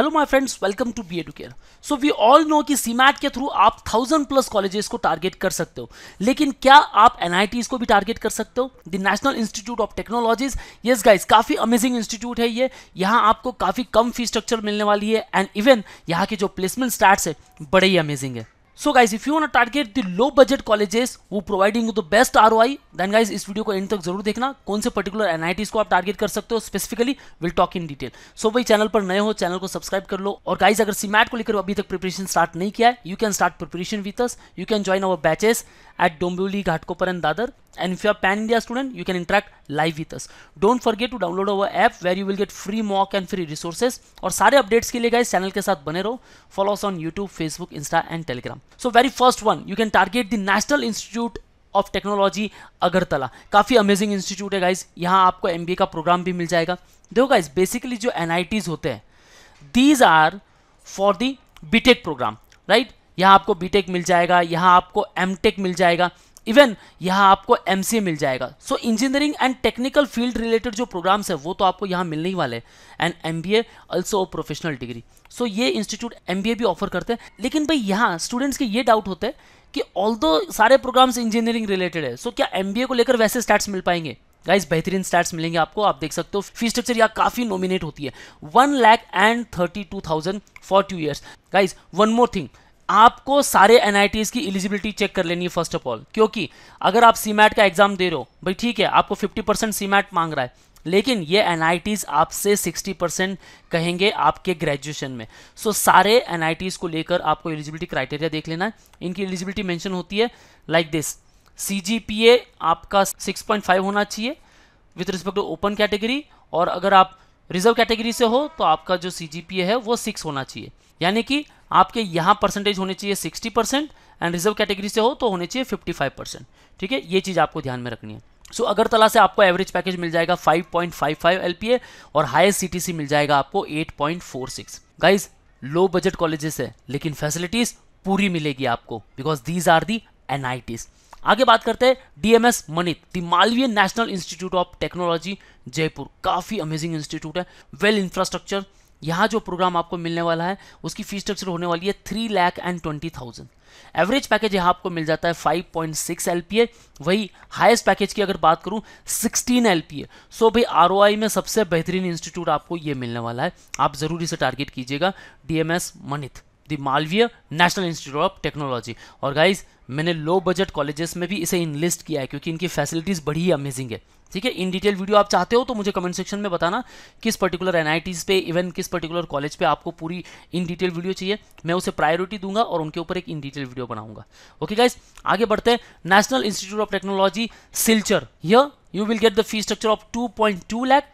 hello my friends welcome to B Educare so we all know कि CMAT के through आप thousand plus colleges को target कर सकते हो लेकिन क्या आप एनआईटीज को भी टारगेट कर सकते हो the national institute of technologies yes guys काफ़ी अमेजिंग इंस्टीट्यूट है ये यहाँ आपको काफ़ी कम फी स्ट्रक्चर मिलने वाली है एंड इवन यहाँ के जो प्लेसमेंट स्टार्ट है बड़े ही अमेजिंग है so guys if you not target the low budget colleges वो providing the best R O I then guys इस वीडियो को एंड तक जरूर देखना कौन से पर्टिकुलर टीज को आप टारगेट कर सकते हो specifically will talk in detail so भाई चैनल पर नए हो चैनल को सब्सक्राइब कर लो और गाइज अगर सीमैट को लेकर अभी तक प्रिपरेशन स्टार्ट नहीं किया है you can start preparation with us you can join our batches at Dombivli Ghatkopar and Dadar and if you are pan India student you can interact live with us don't forget to download our app where you will get free mock and free resources और सारे updates के लिए guys channel के साथ बने रहो follow us on YouTube Facebook Insta and Telegram so very first one you can target the National Institute of technology Agartala काफ़ी amazing institute है गाइज यहाँ आपको एम का प्रोग्राम भी मिल जाएगा देखो गाइज बेसिकली जो एन होते हैं these are for the BTech program right यहाँ आपको बीटेक मिल जाएगा यहाँ आपको एमटेक मिल जाएगा इवन यहाँ आपको एम मिल जाएगा so engineering and technical field related जो प्रोग्राम्स है वो तो आपको यहाँ मिलने ही वाले and M B A also professional degree so ये इंस्टीट्यूट एम भी ऑफर करते हैं लेकिन भाई यहाँ स्टूडेंट्स के ये डाउट होते हैं कि ऑल दो सारे प्रोग्राम्स इंजीनियरिंग रिलेटेड है सो so, क्या एम को लेकर वैसे स्टार्ट मिल पाएंगे गाइज बेहतरीन स्टार्ट मिलेंगे आपको आप देख सकते हो फी स्ट्रक्चर यहाँ काफ़ी नॉमिनेट होती है one lakh and thirty two thousand for two years guys one more thing आपको सारे एन की एलिजिबिलिटी चेक कर लेनी है फर्स्ट ऑफ ऑल क्योंकि अगर आप सी का एग्जाम दे रहे हो भाई ठीक है आपको फिफ्टी परसेंट मांग रहा है लेकिन ये एन आपसे 60 परसेंट कहेंगे आपके ग्रेजुएशन में सो so, सारे एन को लेकर आपको एलिजिबिलिटी क्राइटेरिया देख लेना है इनकी एलिजिबिलिटी मेंशन होती है लाइक दिस सी आपका 6.5 होना चाहिए with respect to open category और अगर आप रिजर्व कैटेगरी से हो तो आपका जो सी है वो सिक्स होना चाहिए यानी कि आपके यहाँ परसेंटेज होने चाहिए sixty percent and reserve category से हो तो होने चाहिए फिफ्टी फाइव परसेंट ठीक है ये चीज़ आपको ध्यान में रखनी है सो so, अगरतला से आपको एवरेज पैकेज मिल जाएगा 5.55 एलपीए और हाईएस्ट सी मिल जाएगा आपको 8.46 गाइज लो बजट कॉलेजेस है लेकिन फैसिलिटीज़ पूरी मिलेगी आपको because these are the N आगे बात करते हैं DMS MANIT the Malaviya national institute of technology Jaipur काफ़ी अमेजिंग इंस्टीट्यूट है वेल इंफ्रास्ट्रक्चर यहाँ जो प्रोग्राम आपको मिलने वाला है उसकी फीस स्ट्रक्चर होने वाली है three lakh and twenty thousand average package यहाँ आपको मिल जाता है five point six L P A वही हाइस्ट पैकेज की अगर बात करूँ sixteen L P A so भाई आर ओ आई में सबसे बेहतरीन इंस्टीट्यूट आपको ये मिलने वाला है आप ज़रूर इसे टारगेट कीजिएगा D M S MANIT the Malaviya national institute of technology और गाइज मैंने लो बजट कॉलेजेस में भी इसे इनलिस्ट किया है क्योंकि इनकी फैसिलिटीज़ बड़ी ही अमेजिंग है ठीक है इन डिटेल वीडियो आप चाहते हो तो मुझे कमेंट सेक्शन में बताना किस पर्टिकुलर एन पे इवन किस पर्टिकुलर कॉलेज पे आपको पूरी इन डिटेल वीडियो चाहिए मैं उसे प्रायोरिटी दूंगा और उनके ऊपर एक इन डिटेल वीडियो बनाऊंगा ओके गाइज आगे बढ़ते हैं national institute of technology Silchar here you will get the fee structure of two point two lakh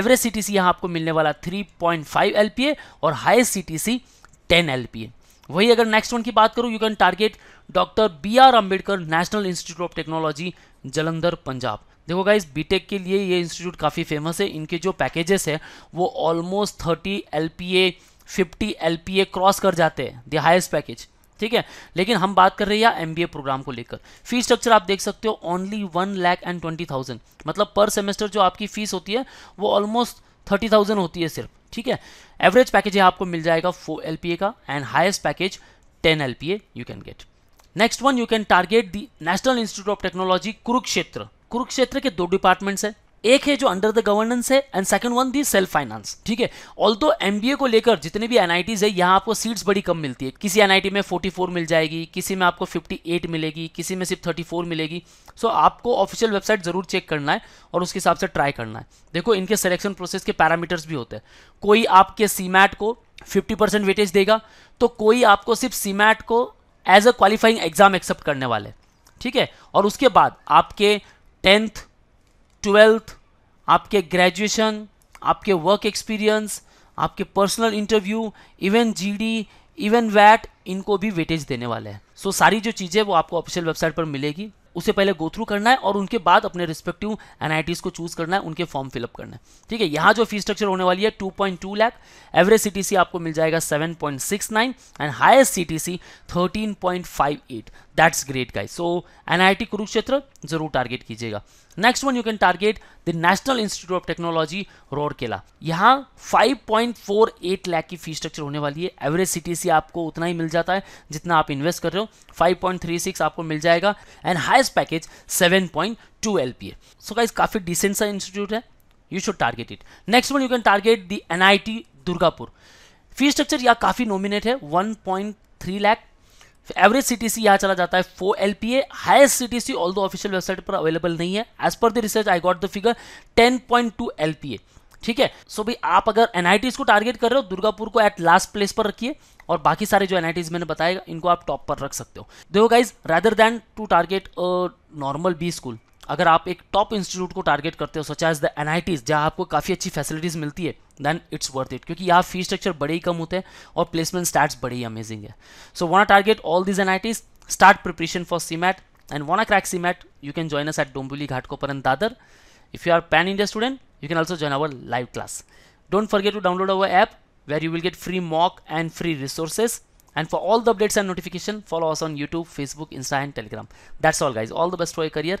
average C T C यहाँ आपको मिलने वाला three point five L P A और high C T C ten L P A वही अगर next one की बात करूँ you can target doctor B R Ambedkar national institute of technology Jalandhar Punjab देखो गाइस बीटेक के लिए ये इंस्टीट्यूट काफ़ी फेमस है इनके जो पैकेजेस है वो almost thirty L P A fifty L P A cross कर जाते हैं दी हाइस्ट पैकेज ठीक है लेकिन हम बात कर रहे हैं एम बी ए प्रोग्राम को लेकर फी स्ट्रक्चर आप देख सकते हो only one lakh and twenty thousand मतलब पर सेमेस्टर जो आपकी फीस होती है वो ऑलमोस्ट थर्टी थाउजेंड होती है सिर्फ ठीक है एवरेज पैकेज है आपको मिल जाएगा फोर एल का and highest package ten L you can get next one you can target the national institute of technology Kurukshetra Kurukshetra के दो डिपार्टमेंट्स हैं एक है जो अंडर द गवर्नेंस है and second one the self finance ठीक है ऑल तो एम को लेकर जितने भी एन है यहाँ आपको सीट्स बड़ी कम मिलती है किसी एन में 44 मिल जाएगी किसी में आपको 58 मिलेगी किसी में सिर्फ 34 मिलेगी सो so, आपको ऑफिशियल वेबसाइट ज़रूर चेक करना है और उसके हिसाब से ट्राई करना है देखो इनके सिलेक्शन प्रोसेस के पैरामीटर्स भी होते हैं कोई आपके सीमैट को फिफ्टी वेटेज देगा तो कोई आपको सिर्फ सीमैट को as a qualifying exam accept करने वाले ठीक है और उसके बाद आपके टेंथ ट्वेल्थ आपके ग्रेजुएशन आपके वर्क एक्सपीरियंस आपके personal interview even GD even वैट इनको भी वेटेज देने वाले हैं सो so, सारी जो चीज़ें वो आपको ऑफिशियल वेबसाइट पर मिलेगी उसे पहले गो थ्रू करना है और उनके बाद अपने रिस्पेक्टिव एन को चूज करना है उनके फॉर्म फिलअप करना है ठीक है यहाँ जो फी स्ट्रक्चर होने वाली है 2.2 लाख एवरेज सी आपको मिल जाएगा 7.69 and highest C C T thirteen point five eight that's great guys so N Kurukshetra जरूर टारगेट कीजिएगा next one you can target the national institute of technology Rourkela यहाँ 5.48 लाख की फी स्ट्रक्चर होने वाली है एवरेज सीटीसी आपको उतना ही मिल जाता है जितना आप इन्वेस्ट कर रहे हो 5.36 आपको मिल जाएगा and highest package 7.2 point two L so guys काफी डिसेंट सा इंस्टीट्यूट है you should target it next one you can target the N Durgapur fee structure यहाँ काफ़ी नॉमिनेट है one point three lakh average CTC यहाँ चला जाता है four L P A highest CTC although official website पर अवेलेबल नहीं है as per the research I got the figure ten point two L P A ठीक है सो भाई आप अगर एनआईटीज को टारगेट कर रहे हो दुर्गापुर को एट लास्ट प्लेस पर रखिए और बाकी सारे जो एनआईटीज मैंने बताएगा इनको आप टॉप पर रख सकते हो देखो guys rather than to target normal B school अगर आप एक टॉप इंस्टीट्यूट को टारगेट करते हो such as the N I Ts जहाँ आपको काफ़ी अच्छी फैसिलिटीज मिलती है देन इट्स वर्थ इट क्योंकि यहाँ फी स्ट्रक्चर बड़े ही कम होते हैं और प्लेसमेंट स्टार्ट बड़े ही अमेजिंग है so want target all this N I Ts start preparation for CMAT and wanna crack CMAT you can join us at Dombivli Ghatkopar Dadar if you are pan India student you can also join our live class don't forget to download our app where you will get free mock and free resources and for all the updates and notification follow us on YouTube Facebook Insta and Telegram that's all guys all the best for a career